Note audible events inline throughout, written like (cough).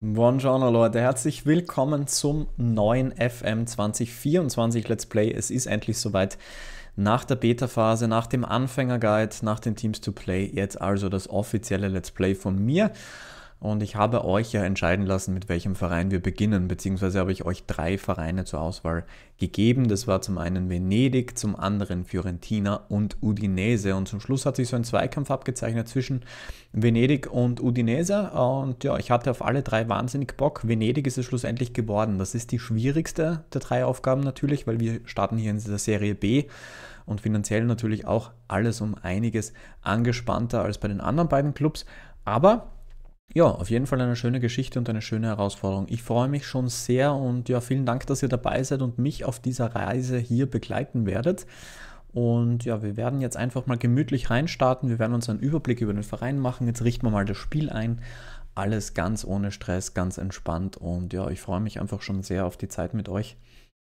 Buongiorno Leute, herzlich willkommen zum neuen FM 2024 Let's Play. Es ist endlich soweit. Nach der Beta-Phase, nach dem Anfänger-Guide, nach den Teams to Play, jetzt also das offizielle Let's Play von mir. Und ich habe euch ja entscheiden lassen, mit welchem Verein wir beginnen, beziehungsweise habe ich euch drei Vereine zur Auswahl gegeben. Das war zum einen Venedig, zum anderen Fiorentina und Udinese. Und zum Schluss hat sich so ein Zweikampf abgezeichnet zwischen Venedig und Udinese. Und ja, ich hatte auf alle drei wahnsinnig Bock. Venedig ist es schlussendlich geworden. Das ist die schwierigste der drei Aufgaben natürlich, weil wir starten hier in der Serie B und finanziell natürlich auch alles um einiges angespannter als bei den anderen beiden Clubs. Aber ja, auf jeden Fall eine schöne Geschichte und eine schöne Herausforderung. Ich freue mich schon sehr und ja, vielen Dank, dass ihr dabei seid und mich auf dieser Reise hier begleiten werdet. Und ja, wir werden jetzt einfach mal gemütlich reinstarten. Wir werden uns einen Überblick über den Verein machen. Jetzt richten wir mal das Spiel ein. Alles ganz ohne Stress, ganz entspannt. Und ja, ich freue mich einfach schon sehr auf die Zeit mit euch.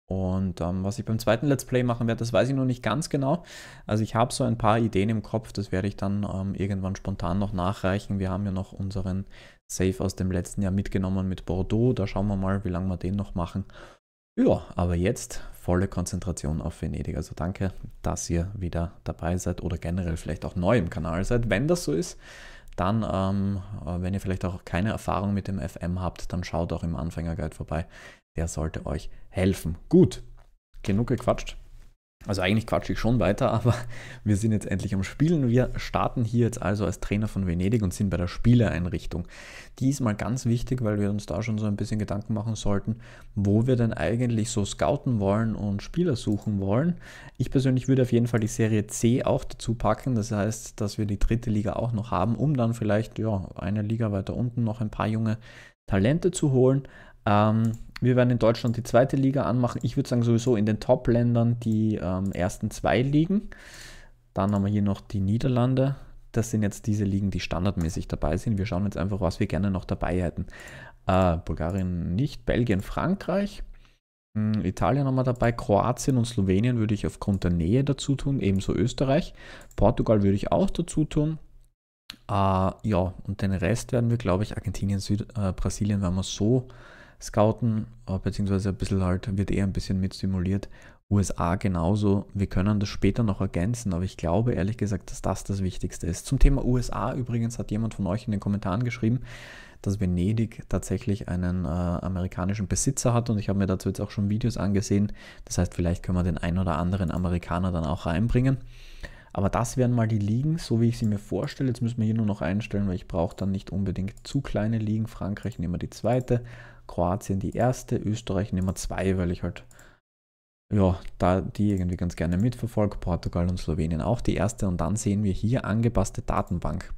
Und ähm, was ich beim zweiten Let's Play machen werde, das weiß ich noch nicht ganz genau. Also ich habe so ein paar Ideen im Kopf, das werde ich dann ähm, irgendwann spontan noch nachreichen. Wir haben ja noch unseren Save aus dem letzten Jahr mitgenommen mit Bordeaux. Da schauen wir mal, wie lange wir den noch machen. Ja, aber jetzt volle Konzentration auf Venedig. Also danke, dass ihr wieder dabei seid oder generell vielleicht auch neu im Kanal seid. Wenn das so ist, dann, ähm, äh, wenn ihr vielleicht auch keine Erfahrung mit dem FM habt, dann schaut auch im Anfängerguide vorbei der sollte euch helfen. Gut, genug gequatscht. Also eigentlich quatsche ich schon weiter, (laughs) aber wir sind jetzt endlich am Spielen. Wir starten hier jetzt also als Trainer von Venedig und sind bei der Spielereinrichtung. Die ist mal ganz wichtig, weil wir uns da schon so ein bisschen Gedanken machen sollten, wo wir denn eigentlich so scouten wollen und Spieler suchen wollen. Ich persönlich würde auf jeden Fall die Serie C auch dazu packen. Das heißt, dass wir die dritte Liga auch noch haben, um dann vielleicht ja, eine Liga weiter unten noch ein paar junge Talente zu holen, ähm, wir werden in Deutschland die zweite Liga anmachen. Ich würde sagen, sowieso in den Top-Ländern die ähm, ersten zwei Ligen. Dann haben wir hier noch die Niederlande. Das sind jetzt diese Ligen, die standardmäßig dabei sind. Wir schauen jetzt einfach, was wir gerne noch dabei hätten. Äh, Bulgarien nicht, Belgien, Frankreich. Mh, hm, Italien haben wir dabei, Kroatien und Slowenien würde ich aufgrund der Nähe dazu tun, ebenso Österreich. Portugal würde ich auch dazu tun. Äh, ja, und den Rest werden wir, glaube ich, Argentinien, Süd, äh, Brasilien werden wir so scouten, äh, beziehungsweise ein bisschen halt, wird eher ein bisschen mit simuliert. USA genauso. Wir können das später noch ergänzen, aber ich glaube ehrlich gesagt, dass das das Wichtigste ist. Zum Thema USA übrigens hat jemand von euch in den Kommentaren geschrieben, dass Venedig tatsächlich einen äh, amerikanischen Besitzer hat und ich habe mir dazu jetzt auch schon Videos angesehen. Das heißt, vielleicht können wir den einen oder anderen Amerikaner dann auch reinbringen. Aber das wären mal die Ligen, so wie ich sie mir vorstelle. Jetzt müssen wir hier nur noch einstellen, weil ich brauche dann nicht unbedingt zu kleine Ligen. Frankreich nehmen wir die zweite, Kroatien die erste, Österreich Nummer zwei, weil ich halt, ja, da die irgendwie ganz gerne mitverfolge, Portugal und Slowenien auch die erste und dann sehen wir hier angepasste Datenbank.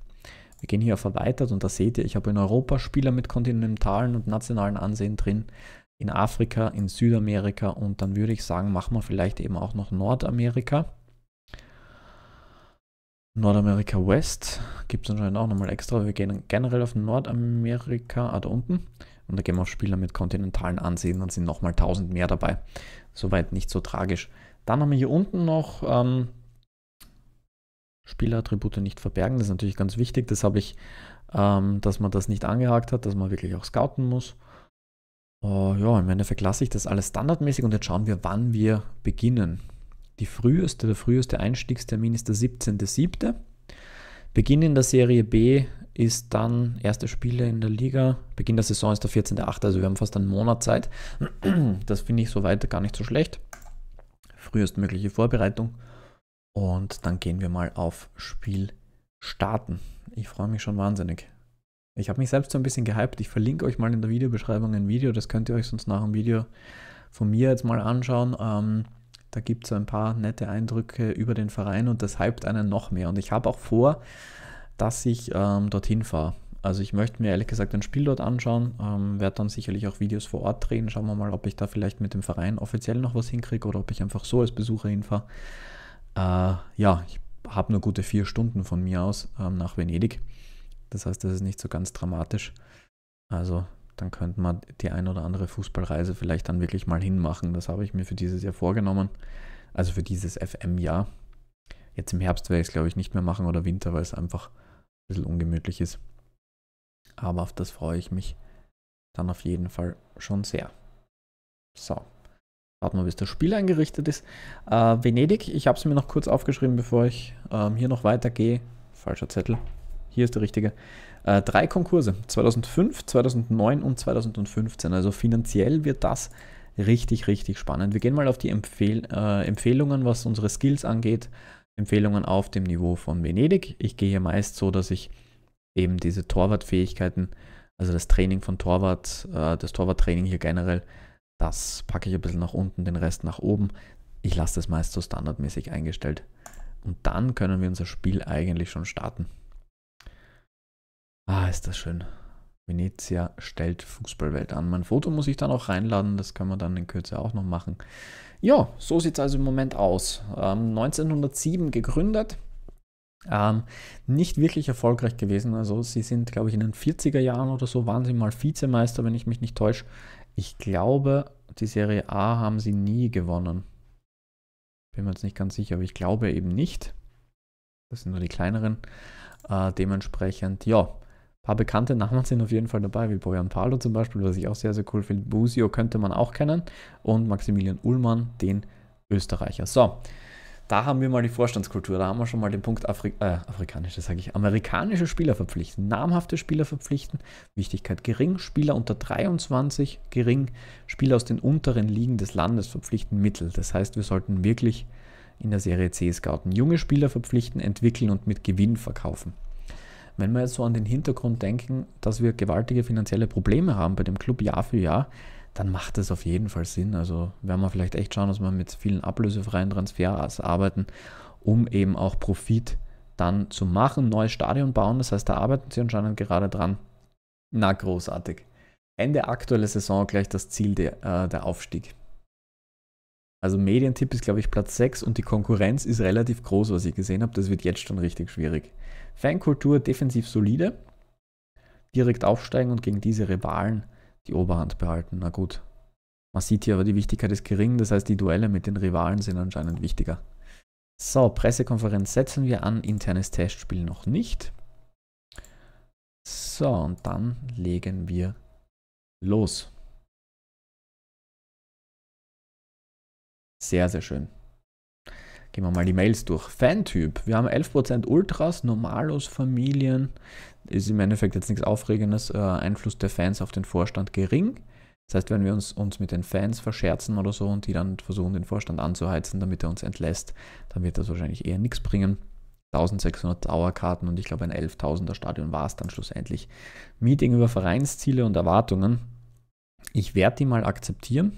Wir gehen hier auf erweitert und da seht ihr, ich habe in Europa Spieler mit kontinentalen und nationalen Ansehen drin, in Afrika, in Südamerika und dann würde ich sagen, machen wir vielleicht eben auch noch Nordamerika. Nordamerika West gibt es anscheinend auch nochmal extra. Wir gehen generell auf Nordamerika, ah, da unten. Und da gehen wir auf Spieler mit kontinentalen Ansehen, dann sind nochmal 1000 mehr dabei. Soweit nicht so tragisch. Dann haben wir hier unten noch ähm, Spielattribute nicht verbergen. Das ist natürlich ganz wichtig. Das habe ich, ähm, dass man das nicht angehakt hat, dass man wirklich auch scouten muss. Uh, ja, im Endeffekt lasse ich das alles standardmäßig und jetzt schauen wir, wann wir beginnen. Die früheste, der früheste Einstiegstermin ist der 17.07. Beginn in der Serie B ist dann erste Spiele in der Liga. Beginn der Saison ist der 14.8., also wir haben fast einen Monat Zeit. (clears throat) Das finde ich soweit gar nicht so schlecht. Frühestmögliche Vorbereitung. Und dann gehen wir mal auf Spiel starten. Ich freue mich schon wahnsinnig. Ich habe mich selbst so ein bisschen gehypt. Ich verlinke euch mal in der Videobeschreibung ein Video. Das könnt ihr euch sonst nach dem Video von mir jetzt mal anschauen. Ähm, da gibt es so ein paar nette Eindrücke über den Verein und das hypt einen noch mehr. Und ich habe auch vor, dass ich ähm, dorthin fahre. Also ich möchte mir ehrlich gesagt ein Spiel dort anschauen, ähm, werde dann sicherlich auch Videos vor Ort drehen. Schauen wir mal, ob ich da vielleicht mit dem Verein offiziell noch was hinkriege oder ob ich einfach so als Besucher hinfahre. Äh, ja, ich habe nur gute vier Stunden von mir aus ähm, nach Venedig. Das heißt, das ist nicht so ganz dramatisch. Also dann könnte man die ein oder andere Fußballreise vielleicht dann wirklich mal hinmachen. Das habe ich mir für dieses Jahr vorgenommen. Also für dieses FM-Jahr. Jetzt im Herbst werde ich es, glaube ich, nicht mehr machen oder Winter, weil es einfach ein bisschen ungemütlich ist. Aber auf das freue ich mich dann auf jeden Fall schon sehr. So, warten wir, bis das Spiel eingerichtet ist. Äh, Venedig, ich habe es mir noch kurz aufgeschrieben, bevor ich ähm, hier noch weitergehe. Falscher Zettel hier ist der richtige, äh, drei Konkurse, 2005, 2009 und 2015. Also finanziell wird das richtig, richtig spannend. Wir gehen mal auf die Empfehl äh, Empfehlungen, was unsere Skills angeht. Empfehlungen auf dem Niveau von Venedig. Ich gehe hier meist so, dass ich eben diese Torwartfähigkeiten, also das Training von Torwart, äh, das Torwarttraining hier generell, das packe ich ein bisschen nach unten, den Rest nach oben. Ich lasse das meist so standardmäßig eingestellt. Und dann können wir unser Spiel eigentlich schon starten. Ah, ist das schön. Venezia stellt Fußballwelt an. Mein Foto muss ich dann auch reinladen, das können wir dann in Kürze auch noch machen. Ja, so sieht es also im Moment aus. Ähm, 1907 gegründet, ähm, nicht wirklich erfolgreich gewesen. Also sie sind, glaube ich, in den 40er Jahren oder so waren sie mal Vizemeister, wenn ich mich nicht täusche. Ich glaube, die Serie A haben sie nie gewonnen. Bin mir jetzt nicht ganz sicher, aber ich glaube eben nicht. Das sind nur die kleineren. Äh, dementsprechend, ja, ein paar bekannte Namen sind auf jeden Fall dabei, wie Bojan Palo zum Beispiel, was ich auch sehr, sehr cool finde. Busio könnte man auch kennen und Maximilian Ullmann, den Österreicher. So, da haben wir mal die Vorstandskultur, da haben wir schon mal den Punkt Afri äh, afrikanische, sage ich, amerikanische Spieler verpflichten, namhafte Spieler verpflichten, Wichtigkeit gering, Spieler unter 23 gering, Spieler aus den unteren Ligen des Landes verpflichten Mittel. Das heißt, wir sollten wirklich in der Serie C scouten, junge Spieler verpflichten, entwickeln und mit Gewinn verkaufen. Wenn wir jetzt so an den Hintergrund denken, dass wir gewaltige finanzielle Probleme haben bei dem Club Jahr für Jahr, dann macht es auf jeden Fall Sinn. Also werden wir vielleicht echt schauen, dass wir mit vielen ablösefreien Transfers arbeiten, um eben auch Profit dann zu machen, neues Stadion bauen. Das heißt, da arbeiten sie anscheinend gerade dran. Na, großartig. Ende aktuelle Saison gleich das Ziel der, äh, der Aufstieg. Also Medientipp ist, glaube ich, Platz 6 und die Konkurrenz ist relativ groß, was ich gesehen habe. Das wird jetzt schon richtig schwierig. Fankultur defensiv solide, direkt aufsteigen und gegen diese Rivalen die Oberhand behalten. Na gut. Man sieht hier aber, die Wichtigkeit ist gering, das heißt, die Duelle mit den Rivalen sind anscheinend wichtiger. So, Pressekonferenz setzen wir an, internes Testspiel noch nicht. So, und dann legen wir los. Sehr, sehr schön. Gehen wir mal die Mails durch. Fantyp. Wir haben 11% Ultras, Normalos, Familien. Ist im Endeffekt jetzt nichts Aufregendes. Äh, Einfluss der Fans auf den Vorstand gering. Das heißt, wenn wir uns, uns mit den Fans verscherzen oder so und die dann versuchen, den Vorstand anzuheizen, damit er uns entlässt, dann wird das wahrscheinlich eher nichts bringen. 1600 Dauerkarten und ich glaube ein 11.000er Stadion war es dann schlussendlich. Meeting über Vereinsziele und Erwartungen. Ich werde die mal akzeptieren.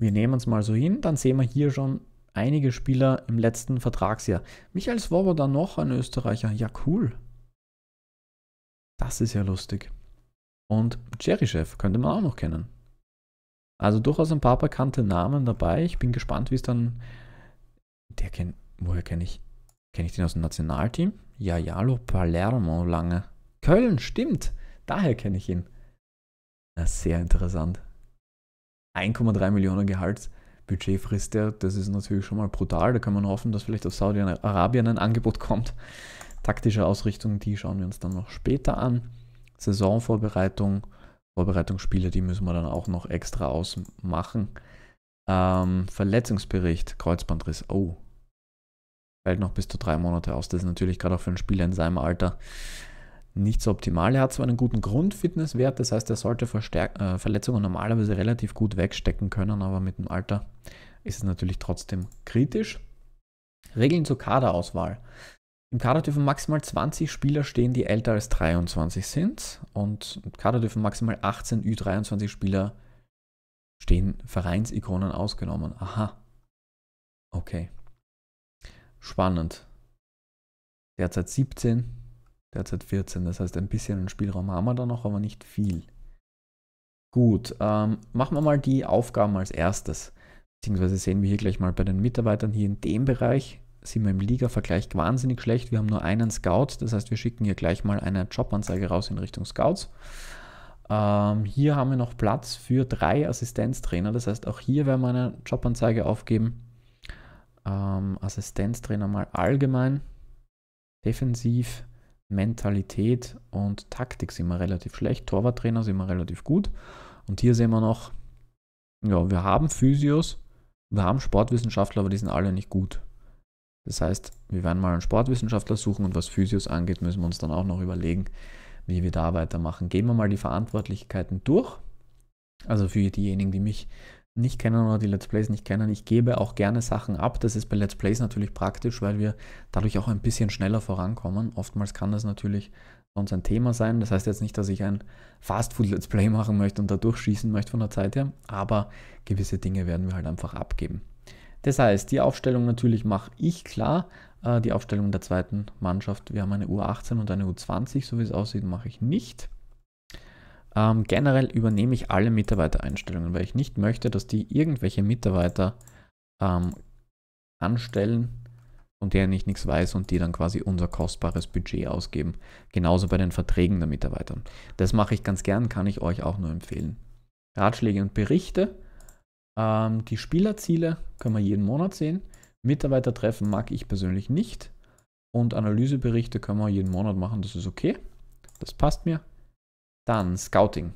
Wir nehmen es mal so hin, dann sehen wir hier schon einige Spieler im letzten Vertragsjahr. Michael Swoboda noch ein Österreicher, ja cool. Das ist ja lustig. Und Cheryshev könnte man auch noch kennen. Also durchaus ein paar bekannte Namen dabei. Ich bin gespannt, wie es dann. Der kennt. Woher kenne ich? Kenne ich den aus dem Nationalteam? Ja, Jalo Palermo lange. Köln, stimmt. Daher kenne ich ihn. Das sehr interessant. 1,3 Millionen Gehaltsbudget frisst er. Das ist natürlich schon mal brutal. Da kann man hoffen, dass vielleicht aus Saudi-Arabien ein Angebot kommt. Taktische Ausrichtung, die schauen wir uns dann noch später an. Saisonvorbereitung, Vorbereitungsspiele, die müssen wir dann auch noch extra ausmachen. Ähm, Verletzungsbericht, Kreuzbandriss. Oh, fällt noch bis zu drei Monate aus. Das ist natürlich gerade auch für einen Spieler in seinem Alter nicht so optimal. Er hat zwar einen guten Grundfitnesswert, das heißt, er sollte Verstärk äh, Verletzungen normalerweise relativ gut wegstecken können, aber mit dem Alter ist es natürlich trotzdem kritisch. Regeln zur Kaderauswahl. Im Kader dürfen maximal 20 Spieler stehen, die älter als 23 sind. Und im Kader dürfen maximal 18 Ü23-Spieler stehen, Vereinsikonen ausgenommen. Aha. Okay. Spannend. Derzeit 17, Derzeit 14, das heißt ein bisschen Spielraum haben wir da noch, aber nicht viel. Gut, ähm, machen wir mal die Aufgaben als erstes. Beziehungsweise sehen wir hier gleich mal bei den Mitarbeitern hier in dem Bereich sind wir im Liga-Vergleich wahnsinnig schlecht. Wir haben nur einen Scout, das heißt wir schicken hier gleich mal eine Jobanzeige raus in Richtung Scouts. Ähm, hier haben wir noch Platz für drei Assistenztrainer, das heißt auch hier werden wir eine Jobanzeige aufgeben. Ähm, Assistenztrainer mal allgemein, defensiv, Mentalität und Taktik sind wir relativ schlecht, Torwarttrainer sind wir relativ gut. Und hier sehen wir noch, ja, wir haben Physios, wir haben Sportwissenschaftler, aber die sind alle nicht gut. Das heißt, wir werden mal einen Sportwissenschaftler suchen und was Physios angeht, müssen wir uns dann auch noch überlegen, wie wir da weitermachen. Gehen wir mal die Verantwortlichkeiten durch. Also für diejenigen, die mich nicht kennen oder die Let's Plays nicht kennen, ich gebe auch gerne Sachen ab. Das ist bei Let's Plays natürlich praktisch, weil wir dadurch auch ein bisschen schneller vorankommen. Oftmals kann das natürlich sonst ein Thema sein. Das heißt jetzt nicht, dass ich ein Fastfood-Let's Play machen möchte und da durchschießen möchte von der Zeit her, aber gewisse Dinge werden wir halt einfach abgeben. Das heißt, die Aufstellung natürlich mache ich klar. Äh, die Aufstellung der zweiten Mannschaft, wir haben eine U18 und eine U20, so wie es aussieht, mache ich nicht. Ähm, generell übernehme ich alle Mitarbeitereinstellungen, weil ich nicht möchte, dass die irgendwelche Mitarbeiter ähm, anstellen, von denen ich nichts weiß und die dann quasi unser kostbares Budget ausgeben. Genauso bei den Verträgen der Mitarbeiter. Das mache ich ganz gern, kann ich euch auch nur empfehlen. Ratschläge und Berichte. Ähm, die Spielerziele können wir jeden Monat sehen. Mitarbeitertreffen mag ich persönlich nicht. Und Analyseberichte können wir jeden Monat machen, das ist okay. Das passt mir. Dann Scouting.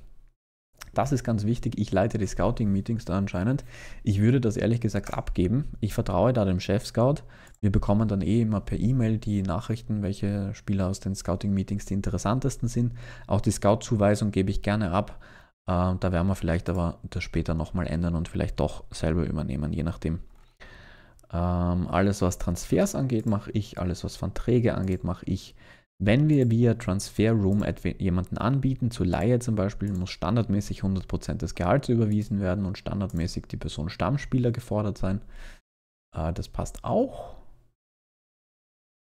Das ist ganz wichtig. Ich leite die Scouting-Meetings da anscheinend. Ich würde das ehrlich gesagt abgeben. Ich vertraue da dem Chef-Scout. Wir bekommen dann eh immer per E-Mail die Nachrichten, welche Spieler aus den Scouting-Meetings die interessantesten sind. Auch die Scout-Zuweisung gebe ich gerne ab. Ähm, da werden wir vielleicht aber das später nochmal ändern und vielleicht doch selber übernehmen, je nachdem. Ähm, alles, was Transfers angeht, mache ich. Alles, was Verträge angeht, mache ich. Wenn wir via Transfer Room jemanden anbieten, zur Laie zum Beispiel, muss standardmäßig 100% des Gehalts überwiesen werden und standardmäßig die Person Stammspieler gefordert sein. Äh, das passt auch.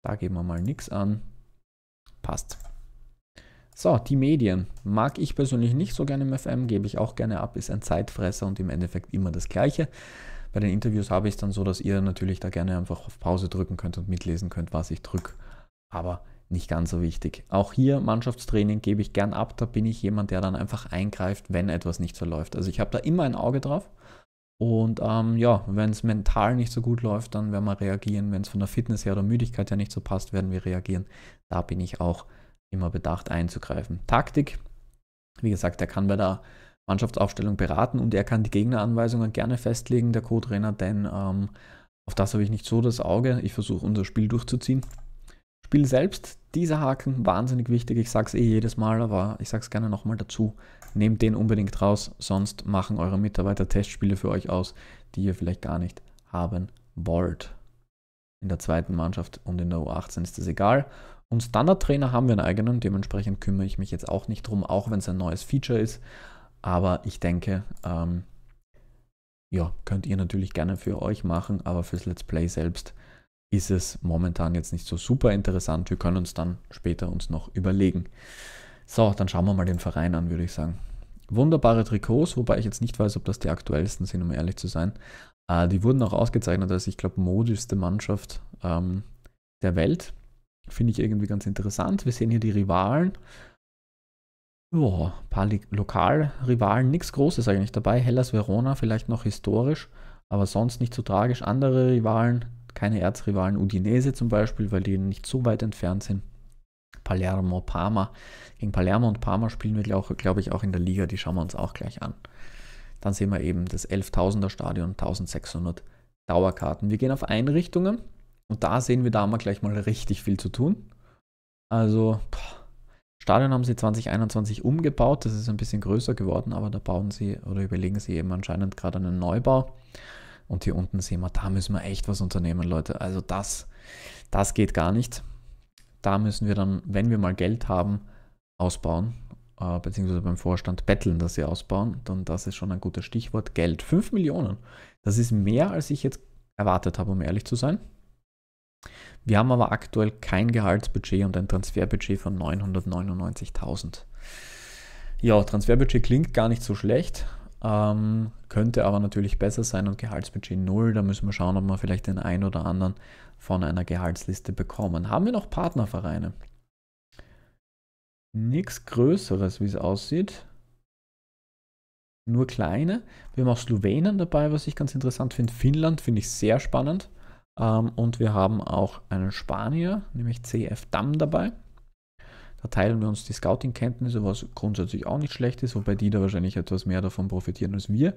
Da geben wir mal nichts an. Passt. So, die Medien. Mag ich persönlich nicht so gerne im FM, gebe ich auch gerne ab, ist ein Zeitfresser und im Endeffekt immer das Gleiche. Bei den Interviews habe ich es dann so, dass ihr natürlich da gerne einfach auf Pause drücken könnt und mitlesen könnt, was ich drücke. Aber nicht ganz so wichtig. Auch hier Mannschaftstraining gebe ich gern ab. Da bin ich jemand, der dann einfach eingreift, wenn etwas nicht so läuft. Also ich habe da immer ein Auge drauf. Und ähm, ja, wenn es mental nicht so gut läuft, dann werden wir reagieren. Wenn es von der Fitness her oder Müdigkeit her nicht so passt, werden wir reagieren. Da bin ich auch immer bedacht einzugreifen. Taktik, wie gesagt, der kann bei der Mannschaftsaufstellung beraten und er kann die Gegneranweisungen gerne festlegen, der Co-Trainer, denn ähm, auf das habe ich nicht so das Auge. Ich versuche unser Spiel durchzuziehen Spiel selbst, dieser Haken, wahnsinnig wichtig. Ich sage es eh jedes Mal, aber ich sage es gerne nochmal dazu. Nehmt den unbedingt raus, sonst machen eure Mitarbeiter Testspiele für euch aus, die ihr vielleicht gar nicht haben wollt. In der zweiten Mannschaft und in der U18 ist das egal. Und Standardtrainer haben wir einen eigenen, dementsprechend kümmere ich mich jetzt auch nicht drum, auch wenn es ein neues Feature ist. Aber ich denke, ähm, ja, könnt ihr natürlich gerne für euch machen, aber fürs Let's Play selbst ist es momentan jetzt nicht so super interessant. Wir können uns dann später uns noch überlegen. So, dann schauen wir mal den Verein an, würde ich sagen. Wunderbare Trikots, wobei ich jetzt nicht weiß, ob das die aktuellsten sind, um ehrlich zu sein. Äh, die wurden auch ausgezeichnet als, ich glaube, modischste Mannschaft ähm, der Welt. Finde ich irgendwie ganz interessant. Wir sehen hier die Rivalen. Boah, ein paar Lokalrivalen, nichts Großes eigentlich dabei. Hellas Verona vielleicht noch historisch, aber sonst nicht so tragisch. Andere Rivalen, keine Erzrivalen Udinese zum Beispiel, weil die nicht so weit entfernt sind. Palermo, Parma. Gegen Palermo und Parma spielen wir, glaube ich, auch in der Liga. Die schauen wir uns auch gleich an. Dann sehen wir eben das 11.000er Stadion, 1600 Dauerkarten. Wir gehen auf Einrichtungen und da sehen wir da mal gleich mal richtig viel zu tun. Also, pff, Stadion haben sie 2021 umgebaut, das ist ein bisschen größer geworden, aber da bauen sie oder überlegen sie eben anscheinend gerade einen Neubau. Und hier unten sehen wir, da müssen wir echt was unternehmen, Leute. Also das, das geht gar nicht. Da müssen wir dann, wenn wir mal Geld haben, ausbauen, äh, beziehungsweise beim Vorstand betteln, dass sie ausbauen. Dann das ist schon ein gutes Stichwort. Geld. 5 Millionen. Das ist mehr, als ich jetzt erwartet habe, um ehrlich zu sein. Wir haben aber aktuell kein Gehaltsbudget und ein Transferbudget von 999.000. Ja, Transferbudget klingt gar nicht so schlecht. Ähm, könnte aber natürlich besser sein und Gehaltsbudget 0. Da müssen wir schauen, ob wir vielleicht den einen oder anderen von einer Gehaltsliste bekommen. Haben wir noch Partnervereine? Nichts Größeres, wie es aussieht. Nur kleine. Wir haben auch Slowenien dabei, was ich ganz interessant finde. Finnland finde ich sehr spannend. Ähm, und wir haben auch einen Spanier, nämlich CF Damm dabei. Da teilen wir uns die Scouting-Kenntnisse, was grundsätzlich auch nicht schlecht ist, wobei die da wahrscheinlich etwas mehr davon profitieren als wir.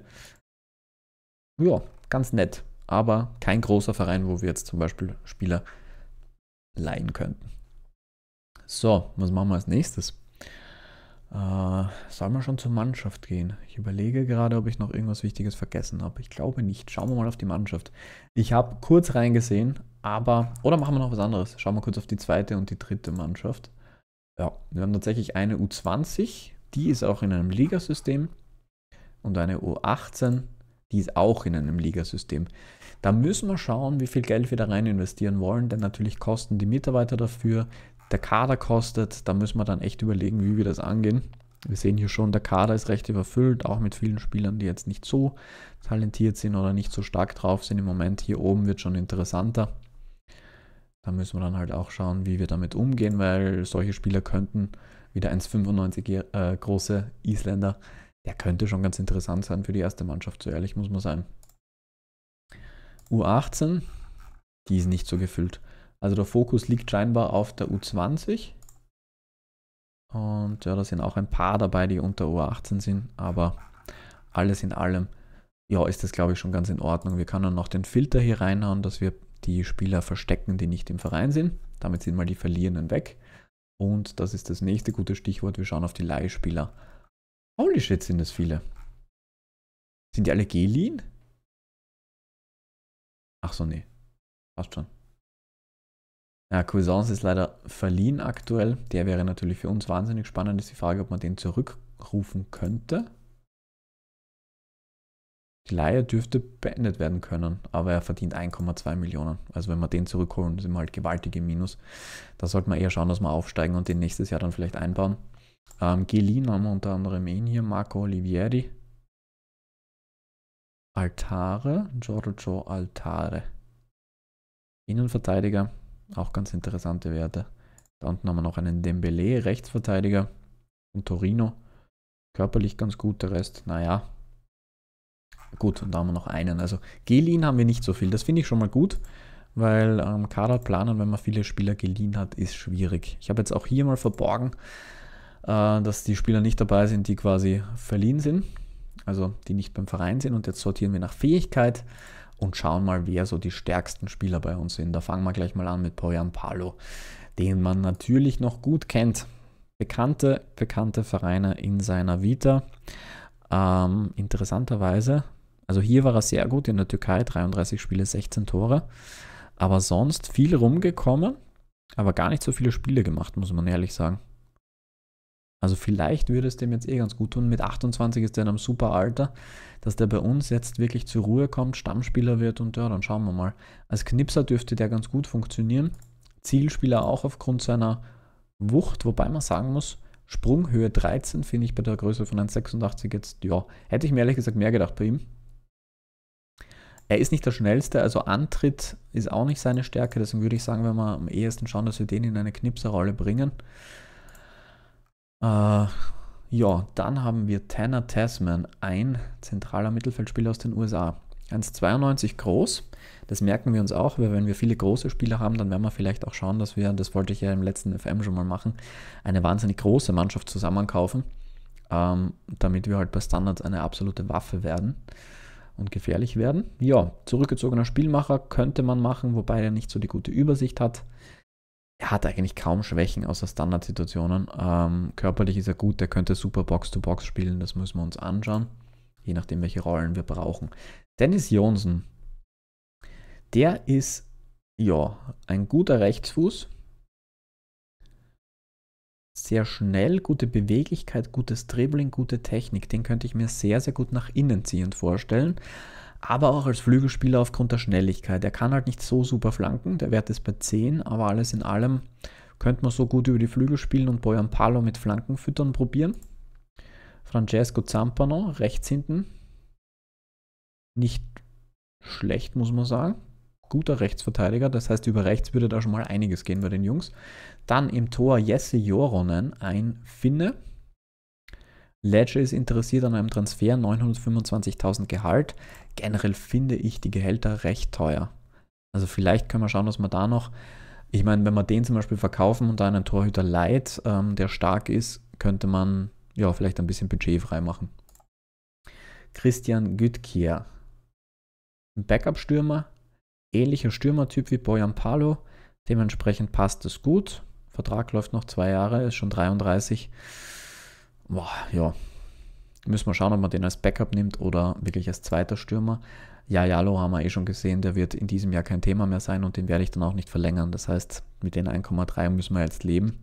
Ja, ganz nett, aber kein großer Verein, wo wir jetzt zum Beispiel Spieler leihen könnten. So, was machen wir als nächstes? Äh, soll man schon zur Mannschaft gehen? Ich überlege gerade, ob ich noch irgendwas Wichtiges vergessen habe. Ich glaube nicht. Schauen wir mal auf die Mannschaft. Ich habe kurz reingesehen, aber. Oder machen wir noch was anderes? Schauen wir kurz auf die zweite und die dritte Mannschaft. Ja, wir haben tatsächlich eine U20, die ist auch in einem Ligasystem und eine U18, die ist auch in einem Ligasystem. Da müssen wir schauen, wie viel Geld wir da rein investieren wollen, denn natürlich kosten die Mitarbeiter dafür, der Kader kostet, da müssen wir dann echt überlegen, wie wir das angehen. Wir sehen hier schon, der Kader ist recht überfüllt, auch mit vielen Spielern, die jetzt nicht so talentiert sind oder nicht so stark drauf sind im Moment. Hier oben wird schon interessanter. Da müssen wir dann halt auch schauen, wie wir damit umgehen, weil solche Spieler könnten, wie der 1,95 äh, große Isländer, der könnte schon ganz interessant sein für die erste Mannschaft, so ehrlich muss man sein. U18, die ist nicht so gefüllt. Also der Fokus liegt scheinbar auf der U20. Und ja, da sind auch ein paar dabei, die unter U18 sind, aber alles in allem, ja, ist das glaube ich schon ganz in Ordnung. Wir können noch den Filter hier reinhauen, dass wir die Spieler verstecken, die nicht im Verein sind. Damit sind mal die Verlierenden weg. Und das ist das nächste gute Stichwort. Wir schauen auf die Leihspieler. Holy shit, sind das viele. Sind die alle geliehen? Ach so, nee. Passt schon. Ja, Cousins ist leider verliehen aktuell. Der wäre natürlich für uns wahnsinnig spannend. Ist die Frage, ob man den zurückrufen könnte. Die Laie dürfte beendet werden können, aber er verdient 1,2 Millionen. Also wenn wir den zurückholen, sind wir halt gewaltige Minus. Da sollte man eher schauen, dass wir aufsteigen und den nächstes Jahr dann vielleicht einbauen. Ähm, Gelin haben wir unter anderem ihn hier, Marco Olivieri. Altare, Giorgio Altare. Innenverteidiger, auch ganz interessante Werte. Da unten haben wir noch einen Dembele, Rechtsverteidiger und Torino. Körperlich ganz gut, der Rest, naja, Gut, und da haben wir noch einen. Also geliehen haben wir nicht so viel. Das finde ich schon mal gut, weil ähm, Kader planen, wenn man viele Spieler geliehen hat, ist schwierig. Ich habe jetzt auch hier mal verborgen, äh, dass die Spieler nicht dabei sind, die quasi verliehen sind. Also die nicht beim Verein sind. Und jetzt sortieren wir nach Fähigkeit und schauen mal, wer so die stärksten Spieler bei uns sind. Da fangen wir gleich mal an mit Poyan Palo, den man natürlich noch gut kennt. Bekannte, bekannte Vereine in seiner Vita. Ähm, interessanterweise also hier war er sehr gut in der Türkei, 33 Spiele, 16 Tore. Aber sonst viel rumgekommen, aber gar nicht so viele Spiele gemacht, muss man ehrlich sagen. Also vielleicht würde es dem jetzt eh ganz gut tun. Mit 28 ist er in einem super Alter, dass der bei uns jetzt wirklich zur Ruhe kommt, Stammspieler wird und ja, dann schauen wir mal. Als Knipser dürfte der ganz gut funktionieren. Zielspieler auch aufgrund seiner Wucht, wobei man sagen muss, Sprunghöhe 13 finde ich bei der Größe von 1,86 jetzt, ja, hätte ich mir ehrlich gesagt mehr gedacht bei ihm. Er ist nicht der schnellste, also Antritt ist auch nicht seine Stärke. Deswegen würde ich sagen, wenn wir am ehesten schauen, dass wir den in eine Knipserrolle bringen. Äh, ja, dann haben wir Tanner Tasman, ein zentraler Mittelfeldspieler aus den USA. 1,92 groß. Das merken wir uns auch, weil wenn wir viele große Spieler haben, dann werden wir vielleicht auch schauen, dass wir, das wollte ich ja im letzten FM schon mal machen, eine wahnsinnig große Mannschaft zusammenkaufen, ähm, damit wir halt bei Standards eine absolute Waffe werden und gefährlich werden. Ja, zurückgezogener Spielmacher könnte man machen, wobei er nicht so die gute Übersicht hat. Er hat eigentlich kaum Schwächen außer Standardsituationen. Ähm, körperlich ist er gut, der könnte super Box-to-Box -Box spielen, das müssen wir uns anschauen, je nachdem, welche Rollen wir brauchen. Dennis Jonsen, der ist ja ein guter Rechtsfuß, sehr schnell, gute Beweglichkeit, gutes Dribbling, gute Technik. Den könnte ich mir sehr, sehr gut nach innen ziehend vorstellen. Aber auch als Flügelspieler aufgrund der Schnelligkeit. Er kann halt nicht so super flanken, der Wert ist bei 10, aber alles in allem könnte man so gut über die Flügel spielen und Boyan Palo mit Flanken füttern probieren. Francesco Zampano rechts hinten. Nicht schlecht, muss man sagen guter Rechtsverteidiger. Das heißt, über rechts würde da schon mal einiges gehen bei den Jungs. Dann im Tor Jesse Joronen, ein Finne. Ledger ist interessiert an einem Transfer, 925.000 Gehalt. Generell finde ich die Gehälter recht teuer. Also vielleicht können wir schauen, dass wir da noch, ich meine, wenn wir den zum Beispiel verkaufen und da einen Torhüter leiht, ähm, der stark ist, könnte man ja vielleicht ein bisschen Budget freimachen. Christian Gütkier, ein Backup-Stürmer, ähnlicher Stürmertyp wie Bojan Palo. Dementsprechend passt es gut. Vertrag läuft noch zwei Jahre, ist schon 33. Boah, ja. Müssen wir schauen, ob man den als Backup nimmt oder wirklich als zweiter Stürmer. Ja, Jalo haben wir eh schon gesehen, der wird in diesem Jahr kein Thema mehr sein und den werde ich dann auch nicht verlängern. Das heißt, mit den 1,3 müssen wir jetzt leben,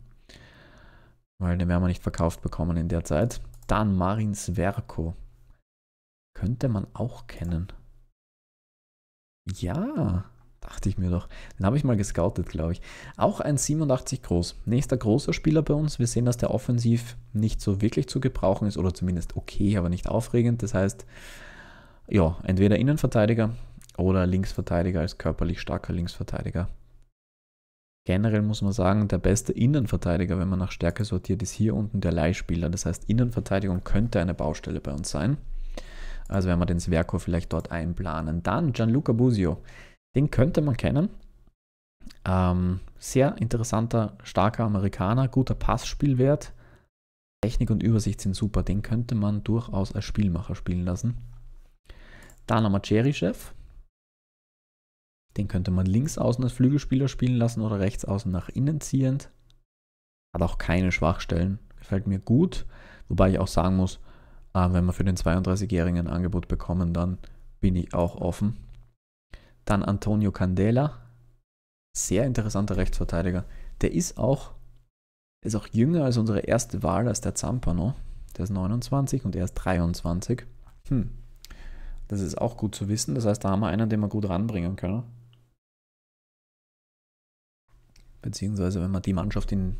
weil den werden wir nicht verkauft bekommen in der Zeit. Dann Marin Sverko. Könnte man auch kennen. Ja, dachte ich mir doch. Den habe ich mal gescoutet, glaube ich. Auch ein 87 groß. Nächster großer Spieler bei uns. Wir sehen, dass der offensiv nicht so wirklich zu gebrauchen ist oder zumindest okay, aber nicht aufregend. Das heißt, ja, entweder Innenverteidiger oder Linksverteidiger als körperlich starker Linksverteidiger. Generell muss man sagen, der beste Innenverteidiger, wenn man nach Stärke sortiert, ist hier unten der Leihspieler. Das heißt, Innenverteidigung könnte eine Baustelle bei uns sein. Also werden wir den Sverko vielleicht dort einplanen. Dann Gianluca Busio. Den könnte man kennen. Ähm, sehr interessanter, starker Amerikaner, guter Passspielwert. Technik und Übersicht sind super. Den könnte man durchaus als Spielmacher spielen lassen. Dann haben wir Cheryshev. Den könnte man links außen als Flügelspieler spielen lassen oder rechts außen nach innen ziehend. Hat auch keine Schwachstellen. Gefällt mir gut. Wobei ich auch sagen muss, äh, wenn wir für den 32-Jährigen ein Angebot bekommen, dann bin ich auch offen. Dann Antonio Candela, sehr interessanter Rechtsverteidiger. Der ist auch, ist auch jünger als unsere erste Wahl, als der Zampano. Der ist 29 und er ist 23. Hm. Das ist auch gut zu wissen. Das heißt, da haben wir einen, den wir gut ranbringen können. Beziehungsweise, wenn wir die Mannschaft in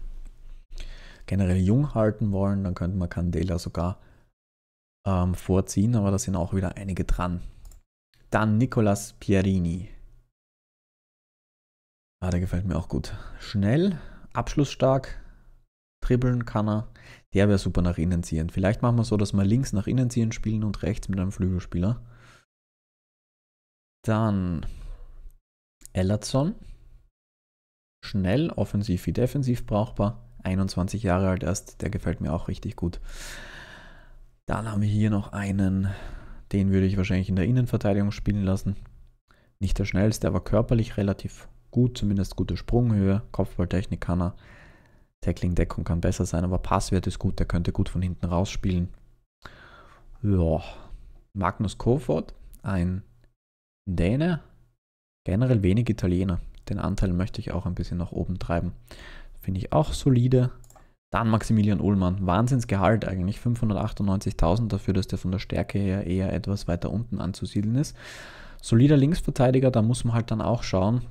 generell jung halten wollen, dann könnten wir Candela sogar ähm, vorziehen, aber da sind auch wieder einige dran. Dann Nicolas Pierini. Ah, der gefällt mir auch gut. Schnell, abschlussstark, dribbeln kann er. Der wäre super nach innen ziehen. Vielleicht machen wir so, dass wir links nach innen ziehen spielen und rechts mit einem Flügelspieler. Dann Ellertson. Schnell, offensiv wie defensiv brauchbar. 21 Jahre alt erst, der gefällt mir auch richtig gut. Dann haben wir hier noch einen, den würde ich wahrscheinlich in der Innenverteidigung spielen lassen. Nicht der schnellste, aber körperlich relativ gut, zumindest gute Sprunghöhe, Kopfballtechnik kann er. Tackling-Deckung kann besser sein, aber Passwert ist gut, der könnte gut von hinten rausspielen. Ja, Magnus Kofod, ein Däne, generell wenig Italiener. Den Anteil möchte ich auch ein bisschen nach oben treiben. Finde ich auch solide. Dann Maximilian Ullmann, Wahnsinnsgehalt eigentlich, 598.000 dafür, dass der von der Stärke her eher etwas weiter unten anzusiedeln ist. Solider Linksverteidiger, da muss man halt dann auch schauen.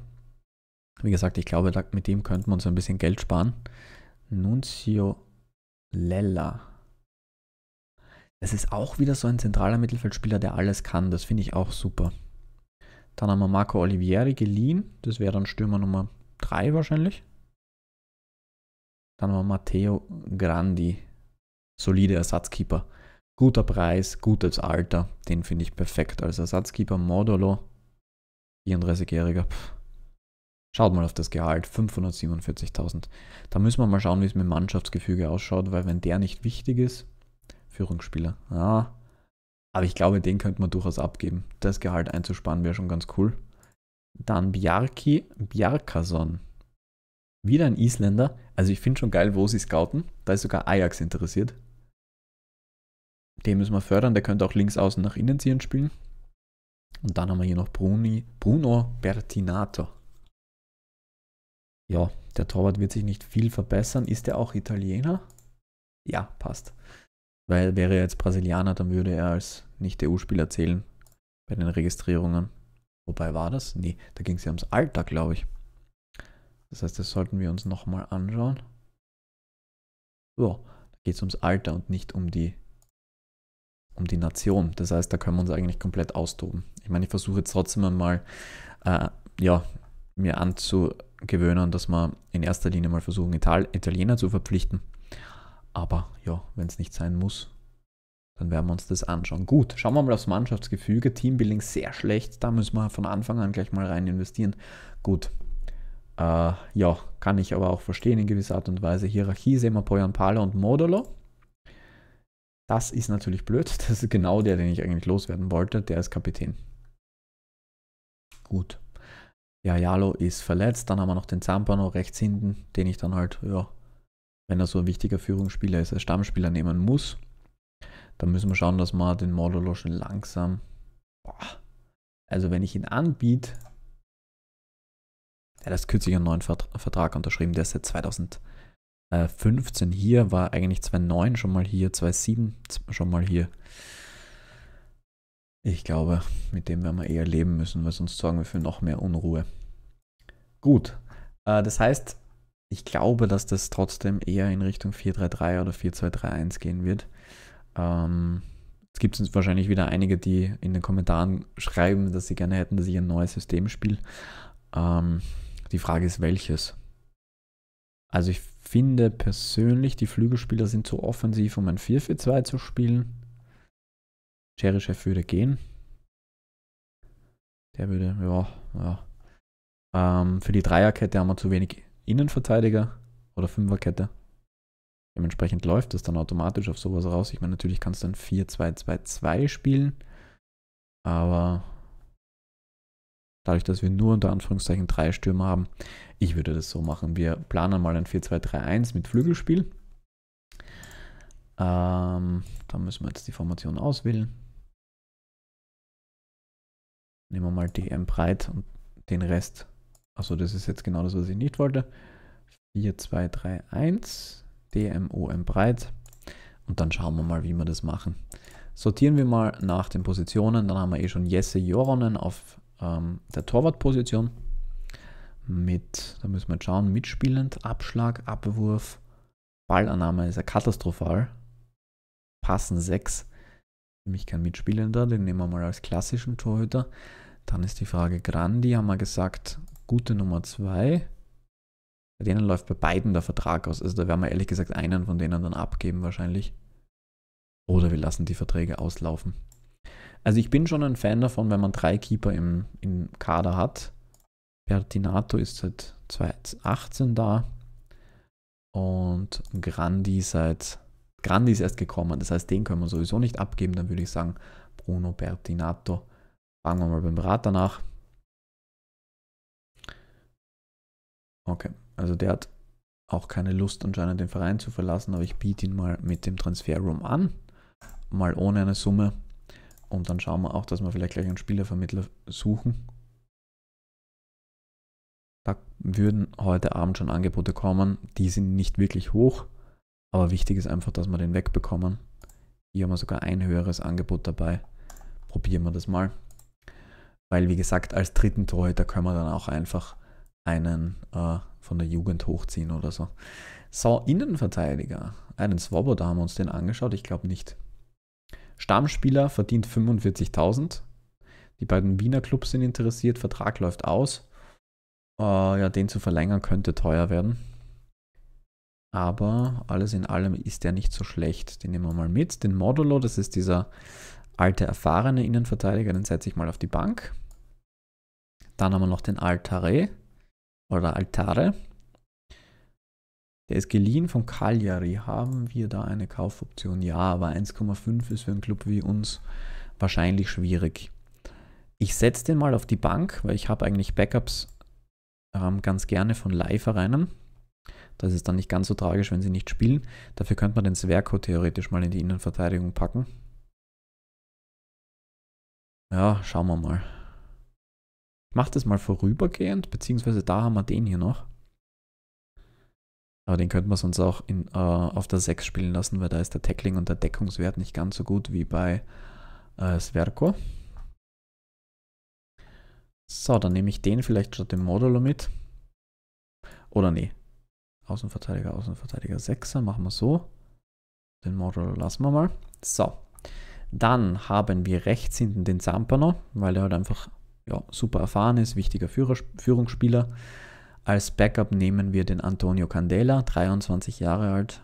Wie gesagt, ich glaube, mit dem könnten wir uns ein bisschen Geld sparen. Nunzio Lella. Das ist auch wieder so ein zentraler Mittelfeldspieler, der alles kann. Das finde ich auch super. Dann haben wir Marco Olivieri geliehen. Das wäre dann Stürmer Nummer 3 wahrscheinlich. Dann haben wir Matteo Grandi, solide Ersatzkeeper. Guter Preis, gutes Alter, den finde ich perfekt als Ersatzkeeper. Modolo, 34-Jähriger. Schaut mal auf das Gehalt, 547.000. Da müssen wir mal schauen, wie es mit dem Mannschaftsgefüge ausschaut, weil wenn der nicht wichtig ist, Führungsspieler, ja. Aber ich glaube, den könnte man durchaus abgeben. Das Gehalt einzusparen wäre schon ganz cool. Dann Bjarki Bjarkason, wieder ein Isländer. Also ich finde schon geil, wo sie scouten. Da ist sogar Ajax interessiert. Den müssen wir fördern. Der könnte auch links außen nach innen ziehen spielen. Und dann haben wir hier noch Bruni, Bruno Bertinato. Ja, der Torwart wird sich nicht viel verbessern. Ist er auch Italiener? Ja, passt. Weil wäre er jetzt Brasilianer, dann würde er als Nicht-EU-Spieler zählen bei den Registrierungen. Wobei war das? Nee, da ging es ja ums Alter, glaube ich. Das heißt, das sollten wir uns nochmal anschauen. So, da geht es ums Alter und nicht um die, um die Nation. Das heißt, da können wir uns eigentlich komplett austoben. Ich meine, ich versuche jetzt trotzdem einmal, äh, ja, mir anzugewöhnen, dass wir in erster Linie mal versuchen, Ital Italiener zu verpflichten. Aber ja, wenn es nicht sein muss, dann werden wir uns das anschauen. Gut, schauen wir mal aufs Mannschaftsgefüge. Teambuilding sehr schlecht, da müssen wir von Anfang an gleich mal rein investieren. Gut, äh, ja, kann ich aber auch verstehen in gewisser Art und Weise. Hierarchie sehen wir Poyan Pala und Modolo. Das ist natürlich blöd. (laughs) Das ist genau der, den ich eigentlich loswerden wollte. Der ist Kapitän. Gut. Ja, Jalo ist verletzt. Dann haben wir noch den Zampano rechts hinten, den ich dann halt, ja, wenn er so ein wichtiger Führungsspieler ist, als Stammspieler nehmen muss. Dann müssen wir schauen, dass wir den Modolo schon langsam. Boah, also wenn ich ihn anbiete, der hat kürzlich einen neuen Vertrag unterschrieben, der ist seit 2015 hier, war eigentlich 2009 schon mal hier, 2007 schon mal hier. Ich glaube, mit dem werden wir eher leben müssen, weil sonst sorgen wir für noch mehr Unruhe. Gut, äh, das heißt, ich glaube, dass das trotzdem eher in Richtung 433 oder 4231 gehen wird. Ähm, es gibt uns wahrscheinlich wieder einige, die in den Kommentaren schreiben, dass sie gerne hätten, dass ich ein neues System spiele. Ähm, die Frage ist, welches? Also ich finde persönlich, die Flügelspieler sind zu offensiv, um ein 4-4-2 zu spielen. Cherichev würde gehen. Der würde, ja, ja. Ähm, für die Dreierkette haben wir zu wenig Innenverteidiger oder Fünferkette. Dementsprechend läuft das dann automatisch auf sowas raus. Ich meine, natürlich kannst du dann 4-2-2-2 spielen, aber dadurch, dass wir nur unter Anführungszeichen drei Stürmer haben. Ich würde das so machen. Wir planen mal ein 4-2-3-1 mit Flügelspiel. Ähm, da müssen wir jetzt die Formation auswählen. Nehmen wir mal DM breit und den Rest. Achso, das ist jetzt genau das, was ich nicht wollte. 4, 2, 3, 1, DMOM breit. Und dann schauen wir mal, wie wir das machen. Sortieren wir mal nach den Positionen. Dann haben wir eh schon Jesse Joronen auf ähm, der Torwartposition. Mit, da müssen wir jetzt schauen, mitspielend, Abschlag, Abwurf, Ballannahme ist ja katastrophal. Passen 6, nämlich kein Mitspielender, den nehmen wir mal als klassischen Torhüter. Dann ist die Frage Grandi, haben wir gesagt, gute Nummer 2. Bei denen läuft bei beiden der Vertrag aus. Also da werden wir ehrlich gesagt einen von denen dann abgeben wahrscheinlich. Oder wir lassen die Verträge auslaufen. Also ich bin schon ein Fan davon, wenn man drei Keeper im, im Kader hat. Bertinato ist seit 2018 da und Grandi seit Grandi ist erst gekommen. Das heißt, den können wir sowieso nicht abgeben. Dann würde ich sagen, Bruno Bertinato. Fangen wir mal beim Berater nach. Okay, also der hat auch keine Lust anscheinend den Verein zu verlassen, aber ich biete ihn mal mit dem Transferroom an. Mal ohne eine Summe. Und dann schauen wir auch, dass wir vielleicht gleich einen Spielervermittler suchen. Da würden heute Abend schon Angebote kommen. Die sind nicht wirklich hoch, aber wichtig ist einfach, dass wir den wegbekommen. Hier haben wir sogar ein höheres Angebot dabei. Probieren wir das mal. Weil, wie gesagt, als dritten Torhüter können wir dann auch einfach einen äh, von der Jugend hochziehen oder so. So, Innenverteidiger. Einen Swoboda haben wir uns den angeschaut. Ich glaube nicht. Stammspieler verdient 45.000. Die beiden Wiener Clubs sind interessiert, Vertrag läuft aus. Äh, ja, den zu verlängern könnte teuer werden. Aber alles in allem ist der nicht so schlecht. Den nehmen wir mal mit. Den Modulo, das ist dieser alte, erfahrene Innenverteidiger, den setze ich mal auf die Bank. Dann haben wir noch den Altare oder Altare. Der ist geliehen von Cagliari. Haben wir da eine Kaufoption? Ja, aber 1,5 ist für einen Club wie uns wahrscheinlich schwierig. Ich setze den mal auf die Bank, weil ich habe eigentlich Backups ähm, ganz gerne von Leihvereinen. Das ist dann nicht ganz so tragisch, wenn sie nicht spielen. Dafür könnte man den Zwerko theoretisch mal in die Innenverteidigung packen. Ja, schauen wir mal. Ich mache das mal vorübergehend, beziehungsweise da haben wir den hier noch. Aber den könnten wir sonst auch in, äh, auf der 6 spielen lassen, weil da ist der Tackling und der Deckungswert nicht ganz so gut wie bei äh, Sverko. So, dann nehme ich den vielleicht statt dem Modulo mit. Oder nee. Außenverteidiger, Außenverteidiger 6er, machen wir so. Den Modulo lassen wir mal. So. Dann haben wir rechts hinten den Zampano, weil er halt einfach ja, super erfahren ist, wichtiger Führer, Führungsspieler. Als Backup nehmen wir den Antonio Candela, 23 Jahre alt.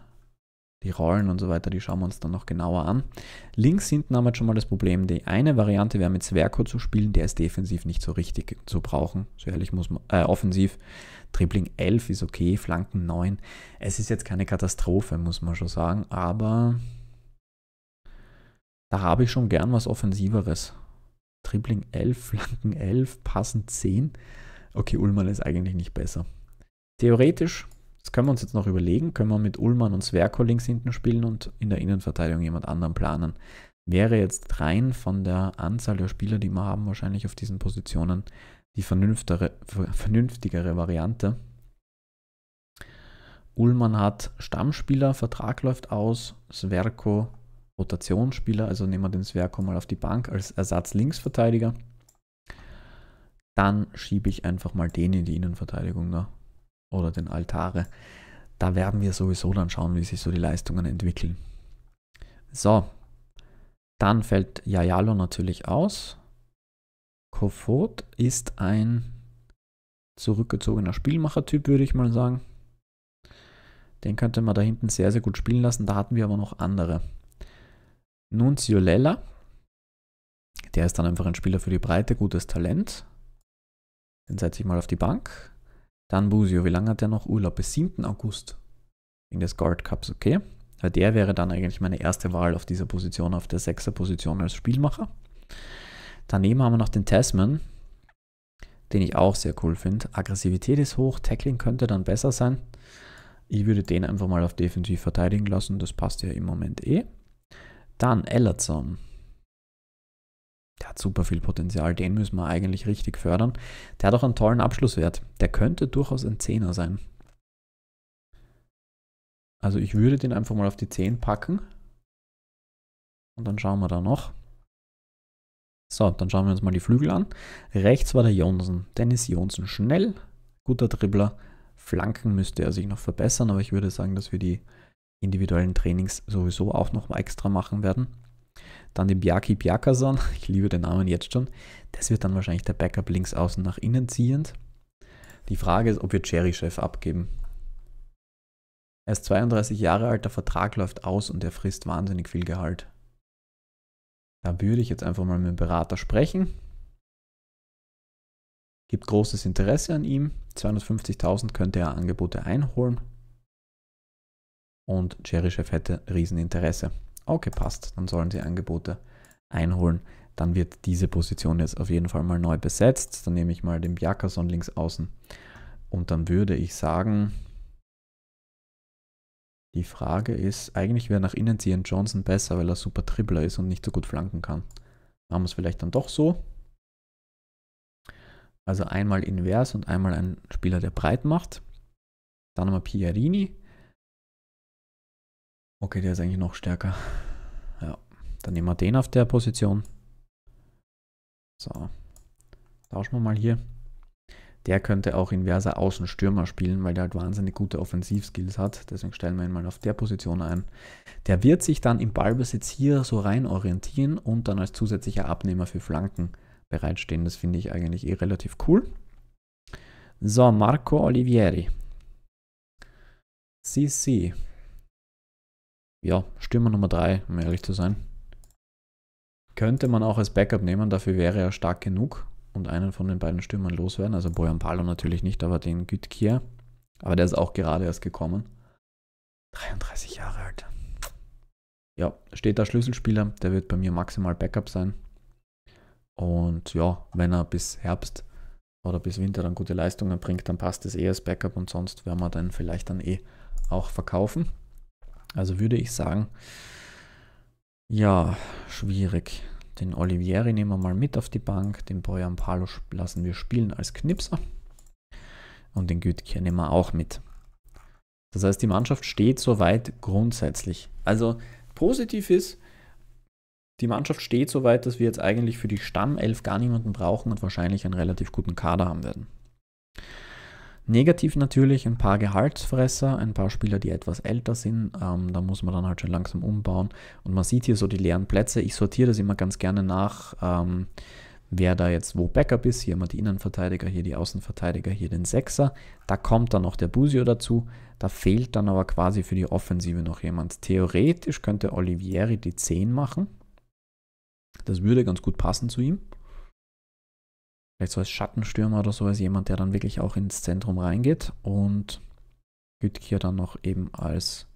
Die Rollen und so weiter, die schauen wir uns dann noch genauer an. Links hinten haben wir schon mal das Problem. Die eine Variante wäre mit Zwerko zu spielen, der ist defensiv nicht so richtig zu brauchen. So ehrlich muss man, äh, offensiv. Dribbling 11 ist okay, Flanken 9. Es ist jetzt keine Katastrophe, muss man schon sagen, aber da habe ich schon gern was Offensiveres. Dribbling 11, Flanken 11, passend 10. Okay, Ullmann ist eigentlich nicht besser. Theoretisch, das können wir uns jetzt noch überlegen, können wir mit Ullmann und Sverko links hinten spielen und in der Innenverteidigung jemand anderen planen. Wäre jetzt rein von der Anzahl der Spieler, die wir haben, wahrscheinlich auf diesen Positionen die vernünftigere Variante. Ullmann hat Stammspieler, Vertrag läuft aus, Sverko Rotationsspieler, also nehmen wir den Sverko mal auf die Bank als Ersatz-Linksverteidiger dann schiebe ich einfach mal den in die Innenverteidigung da. oder den Altare. Da werden wir sowieso dann schauen, wie sich so die Leistungen entwickeln. So, dann fällt Jajalo natürlich aus. Kofod ist ein zurückgezogener Spielmachertyp, würde ich mal sagen. Den könnte man da hinten sehr, sehr gut spielen lassen. Da hatten wir aber noch andere. Nunzio Lella, der ist dann einfach ein Spieler für die Breite, gutes Talent. Den setze ich mal auf die Bank. Dann Busio, wie lange hat der noch Urlaub? Bis 7. August. Wegen des Guard Cups, okay. Weil der wäre dann eigentlich meine erste Wahl auf dieser Position, auf der 6 Position als Spielmacher. Daneben haben wir noch den Tasman, den ich auch sehr cool finde. Aggressivität ist hoch, Tackling könnte dann besser sein. Ich würde den einfach mal auf defensiv verteidigen lassen, das passt ja im Moment eh. Dann Ellertson. Der hat super viel Potenzial, den müssen wir eigentlich richtig fördern. Der hat auch einen tollen Abschlusswert. Der könnte durchaus ein Zehner sein. Also ich würde den einfach mal auf die 10 packen. Und dann schauen wir da noch. So, dann schauen wir uns mal die Flügel an. Rechts war der Jonsen. Dennis Jonsen schnell, guter Dribbler. Flanken müsste er sich noch verbessern, aber ich würde sagen, dass wir die individuellen Trainings sowieso auch noch mal extra machen werden. Dann den Bjarki Bjarkason, (laughs) ich liebe den Namen jetzt schon. Das wird dann wahrscheinlich der Backup links außen nach innen ziehend. Die Frage ist, ob wir Cherry Chef abgeben. Er ist 32 Jahre alt, der Vertrag läuft aus und er frisst wahnsinnig viel Gehalt. Da würde ich jetzt einfach mal mit dem Berater sprechen. Gibt großes Interesse an ihm. 250.000 könnte er Angebote einholen. Und Cherry Chef hätte Rieseninteresse. Okay, passt. Dann sollen sie Angebote einholen. Dann wird diese Position jetzt auf jeden Fall mal neu besetzt. Dann nehme ich mal den Biakason links außen. Und dann würde ich sagen, die Frage ist, eigentlich wäre nach innen Zian Johnson besser, weil er super Dribbler ist und nicht so gut flanken kann. Machen wir es vielleicht dann doch so. Also einmal invers und einmal ein Spieler, der breit macht. Dann haben wir Pierini. Okay, der ist eigentlich noch stärker. Ja, dann nehmen wir den auf der Position. So, tauschen wir mal hier. Der könnte auch inverser Außenstürmer spielen, weil der halt wahnsinnig gute Offensivskills hat. Deswegen stellen wir ihn mal auf der Position ein. Der wird sich dann im Ballbesitz hier so rein orientieren und dann als zusätzlicher Abnehmer für Flanken bereitstehen. Das finde ich eigentlich eh relativ cool. So, Marco Olivieri. CC ja, Stürmer Nummer 3, um ehrlich zu sein. Könnte man auch als Backup nehmen, dafür wäre er stark genug und einen von den beiden Stürmern loswerden. Also Bojan Palo natürlich nicht, aber den Gütkier. Aber der ist auch gerade erst gekommen. 33 Jahre alt. Ja, steht da Schlüsselspieler, der wird bei mir maximal Backup sein. Und ja, wenn er bis Herbst oder bis Winter dann gute Leistungen bringt, dann passt es eh als Backup und sonst werden wir dann vielleicht dann eh auch verkaufen. Also würde ich sagen, ja, schwierig. Den Olivieri nehmen wir mal mit auf die Bank, den Boyan Palusch lassen wir spielen als Knipser und den Gütke nehmen wir auch mit. Das heißt, die Mannschaft steht soweit grundsätzlich. Also positiv ist, die Mannschaft steht soweit, dass wir jetzt eigentlich für die Stammelf gar niemanden brauchen und wahrscheinlich einen relativ guten Kader haben werden. Negativ natürlich ein paar Gehaltsfresser, ein paar Spieler, die etwas älter sind. Ähm, da muss man dann halt schon langsam umbauen. Und man sieht hier so die leeren Plätze. Ich sortiere das immer ganz gerne nach, ähm, wer da jetzt wo Backup ist. Hier haben wir die Innenverteidiger, hier die Außenverteidiger, hier den Sechser. Da kommt dann noch der Busio dazu. Da fehlt dann aber quasi für die Offensive noch jemand. Theoretisch könnte Olivieri die 10 machen. Das würde ganz gut passen zu ihm vielleicht so als Schattenstürmer oder so, als jemand, der dann wirklich auch ins Zentrum reingeht und Hütkir dann noch eben als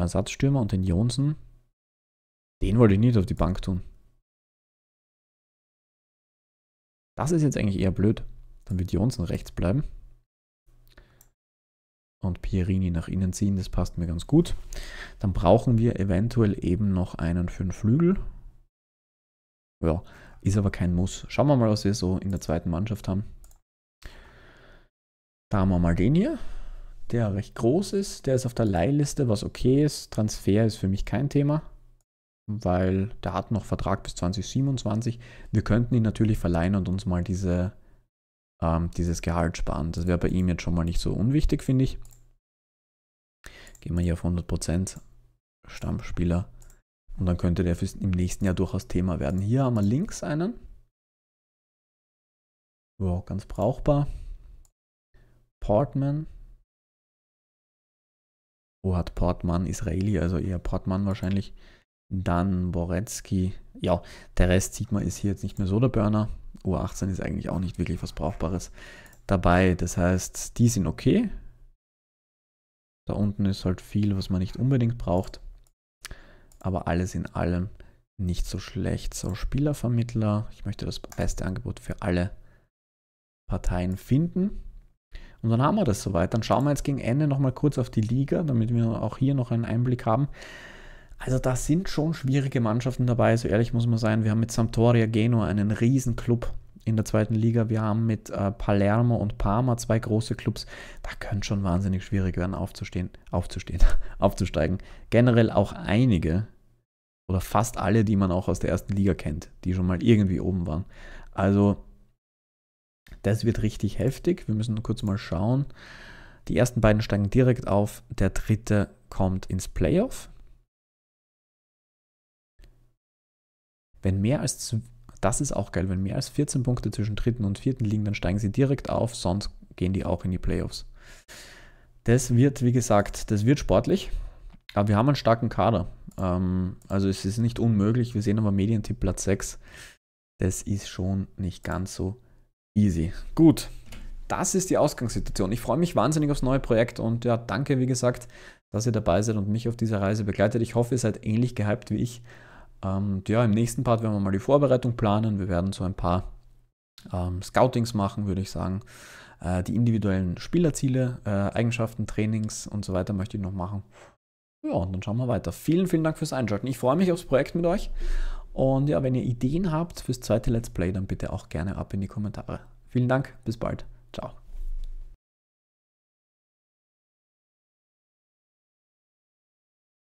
Ersatzstürmer und den Jonsen, den wollte ich nicht auf die Bank tun. Das ist jetzt eigentlich eher blöd. Dann wird Jonsen rechts bleiben. Und Pierini nach innen ziehen, das passt mir ganz gut. Dann brauchen wir eventuell eben noch einen für den Flügel. Ja, ist aber kein Muss. Schauen wir mal, was wir so in der zweiten Mannschaft haben. Da haben wir mal den hier, der recht groß ist. Der ist auf der Leihliste, was okay ist. Transfer ist für mich kein Thema, weil der hat noch Vertrag bis 2027. Wir könnten ihn natürlich verleihen und uns mal diese, ähm, dieses Gehalt sparen. Das wäre bei ihm jetzt schon mal nicht so unwichtig, finde ich. Gehen wir hier auf 100% Stammspieler. Und dann könnte der im nächsten Jahr durchaus Thema werden. Hier haben wir links einen. Wow, ganz brauchbar. Portman. Wo hat Portman Israeli? Also eher Portman wahrscheinlich. Dann Boretzky. Ja, der Rest sieht man, ist hier jetzt nicht mehr so der Burner. U18 ist eigentlich auch nicht wirklich was Brauchbares dabei. Das heißt, die sind okay. Da unten ist halt viel, was man nicht unbedingt braucht aber alles in allem nicht so schlecht. So, Spielervermittler, ich möchte das beste Angebot für alle Parteien finden. Und dann haben wir das soweit. Dann schauen wir jetzt gegen Ende nochmal kurz auf die Liga, damit wir auch hier noch einen Einblick haben. Also da sind schon schwierige Mannschaften dabei, so ehrlich muss man sein. Wir haben mit Sampdoria Genua einen riesen Club in der zweiten Liga. Wir haben mit äh, Palermo und Parma zwei große Clubs. Da könnte schon wahnsinnig schwierig werden, aufzustehen, aufzustehen, (laughs) aufzusteigen. Generell auch einige oder fast alle, die man auch aus der ersten Liga kennt, die schon mal irgendwie oben waren. Also das wird richtig heftig. Wir müssen kurz mal schauen. Die ersten beiden steigen direkt auf. Der dritte kommt ins Playoff. Wenn mehr als, das ist auch geil, wenn mehr als 14 Punkte zwischen dritten und vierten liegen, dann steigen sie direkt auf, sonst gehen die auch in die Playoffs. Das wird, wie gesagt, das wird sportlich. Aber wir haben einen starken Kader. Ähm, also es ist nicht unmöglich. Wir sehen aber Medientipp Platz 6. Das ist schon nicht ganz so easy. Gut, das ist die Ausgangssituation. Ich freue mich wahnsinnig aufs neue Projekt und ja, danke, wie gesagt, dass ihr dabei seid und mich auf dieser Reise begleitet. Ich hoffe, ihr seid ähnlich gehypt wie ich. Und ähm, ja, im nächsten Part werden wir mal die Vorbereitung planen. Wir werden so ein paar ähm, Scoutings machen, würde ich sagen. Äh, die individuellen Spielerziele, äh, Eigenschaften, Trainings und so weiter möchte ich noch machen. Ja, und dann schauen wir weiter. Vielen, vielen Dank fürs Einschalten. Ich freue mich aufs Projekt mit euch. Und ja, wenn ihr Ideen habt fürs zweite Let's Play, dann bitte auch gerne ab in die Kommentare. Vielen Dank, bis bald. Ciao.